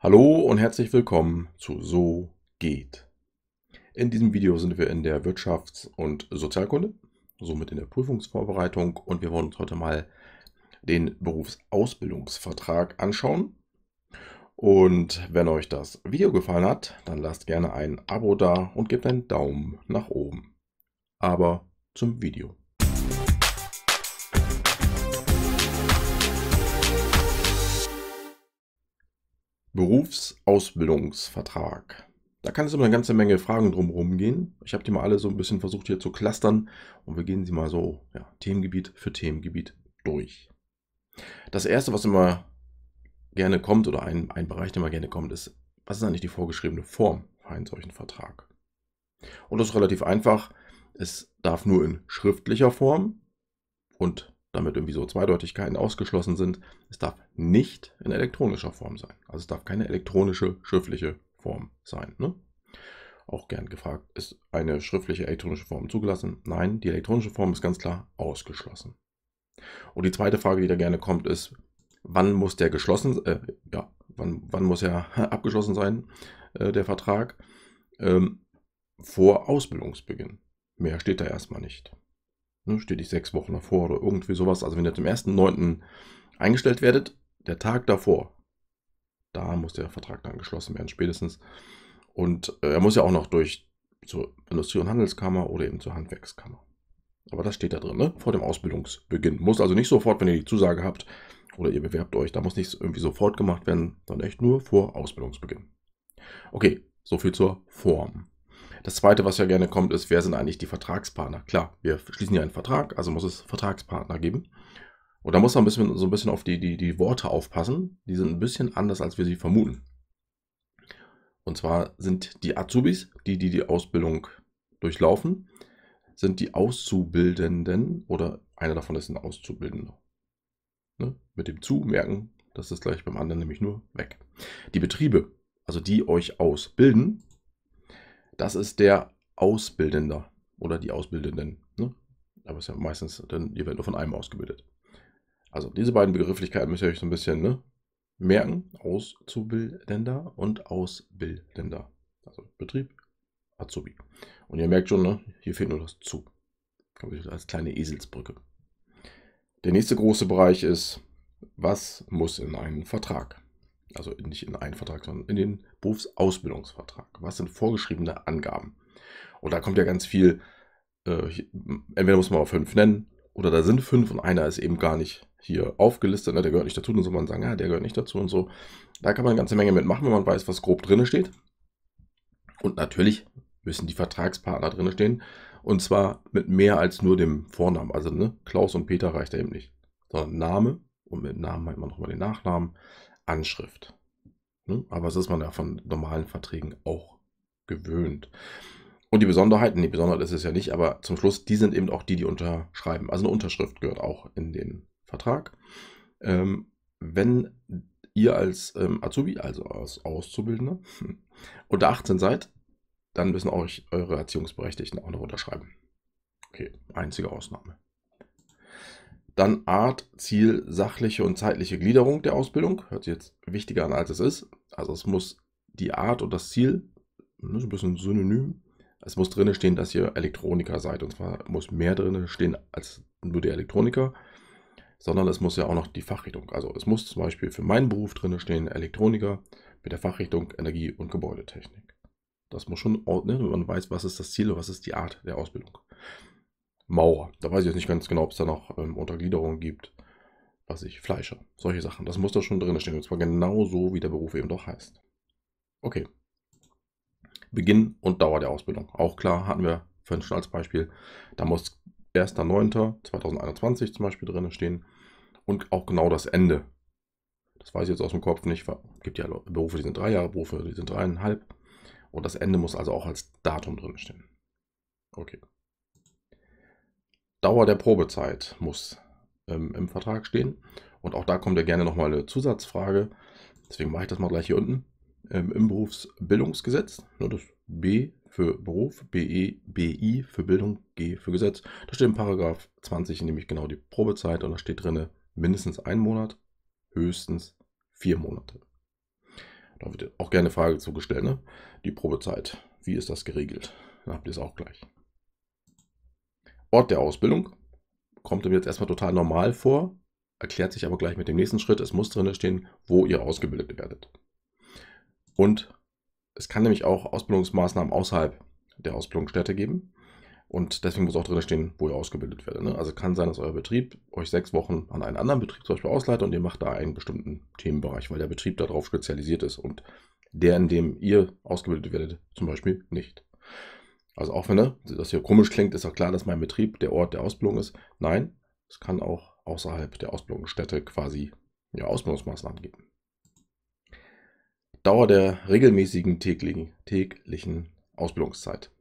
Hallo und herzlich willkommen zu So geht. In diesem Video sind wir in der Wirtschafts- und Sozialkunde, somit in der Prüfungsvorbereitung und wir wollen uns heute mal den Berufsausbildungsvertrag anschauen. Und wenn euch das Video gefallen hat, dann lasst gerne ein Abo da und gebt einen Daumen nach oben. Aber zum Video. Berufsausbildungsvertrag. Da kann es um eine ganze Menge Fragen drumherum gehen. Ich habe die mal alle so ein bisschen versucht hier zu klustern und wir gehen sie mal so ja, Themengebiet für Themengebiet durch. Das erste, was immer gerne kommt oder ein, ein Bereich, der immer gerne kommt, ist, was ist eigentlich die vorgeschriebene Form für einen solchen Vertrag? Und das ist relativ einfach. Es darf nur in schriftlicher Form und damit irgendwie so Zweideutigkeiten ausgeschlossen sind. Es darf nicht in elektronischer Form sein. Also es darf keine elektronische schriftliche Form sein. Ne? Auch gern gefragt, ist eine schriftliche elektronische Form zugelassen? Nein, die elektronische Form ist ganz klar ausgeschlossen. Und die zweite Frage, die da gerne kommt, ist, wann muss der geschlossen, äh, ja, wann, wann muss er abgeschlossen sein, äh, der Vertrag? Ähm, vor Ausbildungsbeginn. Mehr steht da erstmal nicht ne, steht nicht sechs Wochen davor oder irgendwie sowas. Also wenn ihr zum 1.9. eingestellt werdet, der Tag davor, da muss der Vertrag dann geschlossen werden, spätestens. Und äh, er muss ja auch noch durch zur Industrie- und Handelskammer oder eben zur Handwerkskammer. Aber das steht da drin, ne? vor dem Ausbildungsbeginn. Muss also nicht sofort, wenn ihr die Zusage habt oder ihr bewerbt euch, da muss nichts irgendwie sofort gemacht werden, sondern echt nur vor Ausbildungsbeginn. Okay, soviel zur Form. Das zweite, was ja gerne kommt, ist, wer sind eigentlich die Vertragspartner? Klar, wir schließen ja einen Vertrag, also muss es Vertragspartner geben. Und da muss man ein bisschen, so ein bisschen auf die, die, die Worte aufpassen. Die sind ein bisschen anders, als wir sie vermuten. Und zwar sind die Azubis, die die, die Ausbildung durchlaufen, sind die Auszubildenden oder einer davon ist ein Auszubildender. Ne? Mit dem zu merken, das ist gleich beim anderen nämlich nur weg. Die Betriebe, also die euch ausbilden, das ist der Ausbildender oder die Ausbildenden. Ne? Aber es ist ja meistens dann jeweils nur von einem ausgebildet. Also diese beiden Begrifflichkeiten müsst ihr euch so ein bisschen ne, merken. Auszubildender und Ausbildender. Also Betrieb, Azubi. Und ihr merkt schon, ne, hier fehlt nur das zu. Als kleine Eselsbrücke. Der nächste große Bereich ist, was muss in einen Vertrag? also nicht in einen Vertrag, sondern in den Berufsausbildungsvertrag. Was sind vorgeschriebene Angaben? Und da kommt ja ganz viel, äh, hier, entweder muss man auch fünf nennen oder da sind fünf und einer ist eben gar nicht hier aufgelistet, ne, der gehört nicht dazu, dann soll man sagen, ja, der gehört nicht dazu und so. Da kann man eine ganze Menge mitmachen, wenn man weiß, was grob drin steht. Und natürlich müssen die Vertragspartner drin stehen und zwar mit mehr als nur dem Vornamen. Also ne, Klaus und Peter reicht da eben nicht, sondern Name und mit Namen meint man auch immer den Nachnamen Anschrift. Ne? Aber es ist man ja von normalen Verträgen auch gewöhnt. Und die Besonderheiten, die Besonderheit ist es ja nicht, aber zum Schluss, die sind eben auch die, die unterschreiben. Also eine Unterschrift gehört auch in den Vertrag. Ähm, wenn ihr als ähm, Azubi, also als Auszubildende, unter 18 seid, dann müssen euch eure Erziehungsberechtigten auch noch unterschreiben. Okay, einzige Ausnahme. Dann Art, Ziel, sachliche und zeitliche Gliederung der Ausbildung. Hört sich jetzt wichtiger an, als es ist. Also es muss die Art und das Ziel, das ne, ist ein bisschen synonym. Es muss drin stehen, dass ihr Elektroniker seid. Und zwar muss mehr drin stehen als nur der Elektroniker, sondern es muss ja auch noch die Fachrichtung. Also es muss zum Beispiel für meinen Beruf drin stehen Elektroniker mit der Fachrichtung Energie- und Gebäudetechnik. Das muss schon ordnen, wenn man weiß, was ist das Ziel und was ist die Art der Ausbildung. Mauer. Da weiß ich jetzt nicht ganz genau, ob es da noch ähm, Untergliederungen gibt. Was ich, Fleische, solche Sachen. Das muss da schon drin stehen. Und zwar genau so, wie der Beruf eben doch heißt. Okay. Beginn und Dauer der Ausbildung. Auch klar, hatten wir vorhin schon als Beispiel. Da muss 1.9.2021 zum Beispiel drin stehen. Und auch genau das Ende. Das weiß ich jetzt aus dem Kopf nicht. Es gibt ja Berufe, die sind drei Jahre, Berufe, die sind dreieinhalb. Und das Ende muss also auch als Datum drin stehen. Okay. Dauer der Probezeit muss ähm, im Vertrag stehen. Und auch da kommt ja gerne nochmal eine Zusatzfrage. Deswegen mache ich das mal gleich hier unten. Ähm, Im Berufsbildungsgesetz, nur ne, das B für Beruf, BE, BI für Bildung, G für Gesetz. Da steht im Paragraph 20 nämlich genau die Probezeit und da steht drin mindestens ein Monat, höchstens vier Monate. Da wird auch gerne eine Frage zugestellt, ne? Die Probezeit, wie ist das geregelt? Dann habt ihr es auch gleich. Ort der Ausbildung. Kommt ihm jetzt erstmal total normal vor, erklärt sich aber gleich mit dem nächsten Schritt. Es muss drin stehen, wo ihr ausgebildet werdet. Und es kann nämlich auch Ausbildungsmaßnahmen außerhalb der Ausbildungsstätte geben. Und deswegen muss auch drin stehen, wo ihr ausgebildet werdet. Ne? Also kann sein, dass euer Betrieb euch sechs Wochen an einen anderen Betrieb zum Beispiel ausleitet und ihr macht da einen bestimmten Themenbereich, weil der Betrieb darauf spezialisiert ist und der, in dem ihr ausgebildet werdet, zum Beispiel nicht. Also auch wenn ne, das hier komisch klingt, ist auch klar, dass mein Betrieb der Ort der Ausbildung ist. Nein, es kann auch außerhalb der Ausbildungsstätte quasi ja, Ausbildungsmaßnahmen geben. Dauer der regelmäßigen täglichen, täglichen Ausbildungszeit.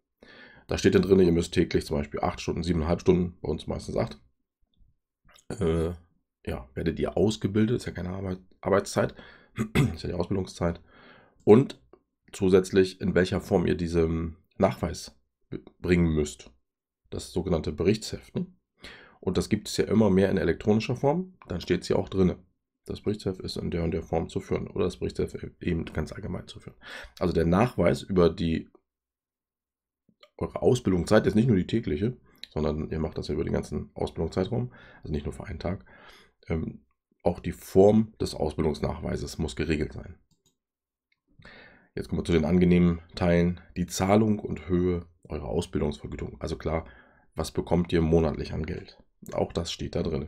Da steht dann drin, ihr müsst täglich zum Beispiel 8 Stunden, 7,5 Stunden, bei uns meistens 8. Äh, ja, werdet ihr ausgebildet, ist ja keine Arbeit, Arbeitszeit, ist ja die Ausbildungszeit. Und zusätzlich, in welcher Form ihr diesem Nachweis bringen müsst. Das sogenannte Berichtsheft. Ne? Und das gibt es ja immer mehr in elektronischer Form. Dann steht es ja auch drin. Das Berichtsheft ist in der und der Form zu führen oder das Berichtsheft eben ganz allgemein zu führen. Also der Nachweis über die eure Ausbildungszeit ist nicht nur die tägliche, sondern ihr macht das ja über den ganzen Ausbildungszeitraum, also nicht nur für einen Tag. Ähm, auch die Form des Ausbildungsnachweises muss geregelt sein. Jetzt kommen wir zu den angenehmen Teilen. Die Zahlung und Höhe eurer Ausbildungsvergütung. Also klar, was bekommt ihr monatlich an Geld? Auch das steht da drin.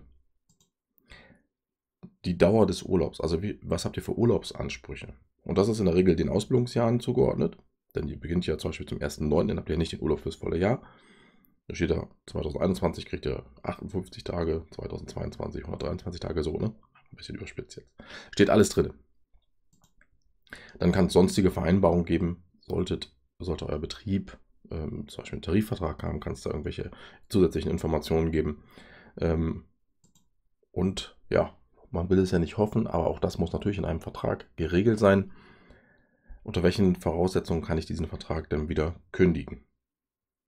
Die Dauer des Urlaubs. Also wie, was habt ihr für Urlaubsansprüche? Und das ist in der Regel den Ausbildungsjahren zugeordnet. Denn ihr beginnt ja zum Beispiel zum 1.9., dann habt ihr nicht den Urlaub fürs volle Jahr. Da steht da, 2021 kriegt ihr 58 Tage, 2022 123 Tage, so, ne? Ein bisschen überspitzt jetzt. Steht alles drin. Dann kann es sonstige Vereinbarungen geben, solltet, sollte euer Betrieb ähm, zum Beispiel einen Tarifvertrag haben, kann es da irgendwelche zusätzlichen Informationen geben. Ähm, und ja, man will es ja nicht hoffen, aber auch das muss natürlich in einem Vertrag geregelt sein. Unter welchen Voraussetzungen kann ich diesen Vertrag dann wieder kündigen?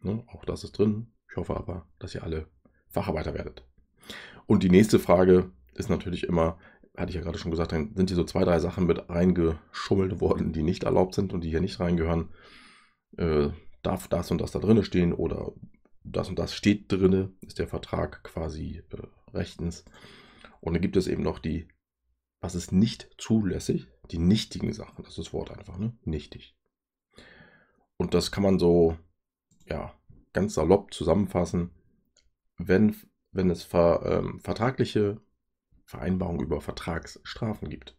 Ne? Auch das ist drin. Ich hoffe aber, dass ihr alle Facharbeiter werdet. Und die nächste Frage ist natürlich immer, hatte ich ja gerade schon gesagt, dann sind hier so zwei, drei Sachen mit reingeschummelt worden, die nicht erlaubt sind und die hier nicht reingehören. Äh, darf das und das da drinne stehen oder das und das steht drinne, ist der Vertrag quasi äh, rechtens. Und dann gibt es eben noch die, was ist nicht zulässig, die nichtigen Sachen. Das ist das Wort einfach, ne? Nichtig. Und das kann man so, ja, ganz salopp zusammenfassen. Wenn, wenn es ver, ähm, vertragliche Vereinbarung über Vertragsstrafen gibt.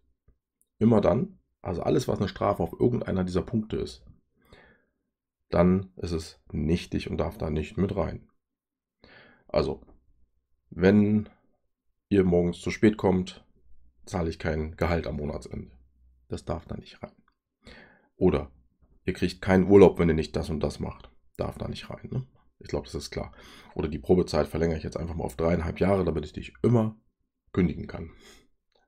Immer dann, also alles, was eine Strafe auf irgendeiner dieser Punkte ist, dann ist es nichtig und darf da nicht mit rein. Also, wenn ihr morgens zu spät kommt, zahle ich kein Gehalt am Monatsende. Das darf da nicht rein. Oder ihr kriegt keinen Urlaub, wenn ihr nicht das und das macht. Darf da nicht rein. Ne? Ich glaube, das ist klar. Oder die Probezeit verlängere ich jetzt einfach mal auf dreieinhalb Jahre, damit ich dich immer kündigen kann.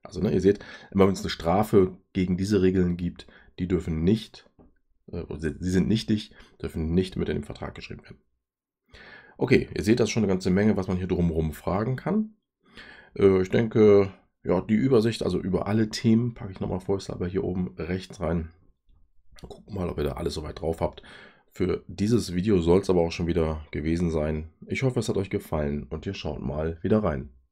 Also ne, ihr seht, immer wenn es eine Strafe gegen diese Regeln gibt, die dürfen nicht, äh, sie sind nichtig, dürfen nicht mit in den Vertrag geschrieben werden. Okay, ihr seht, das ist schon eine ganze Menge, was man hier drumherum fragen kann. Äh, ich denke, ja, die Übersicht, also über alle Themen, packe ich nochmal vorstalber hier oben rechts rein. Guckt mal, ob ihr da alles soweit drauf habt. Für dieses Video soll es aber auch schon wieder gewesen sein. Ich hoffe, es hat euch gefallen und ihr schaut mal wieder rein.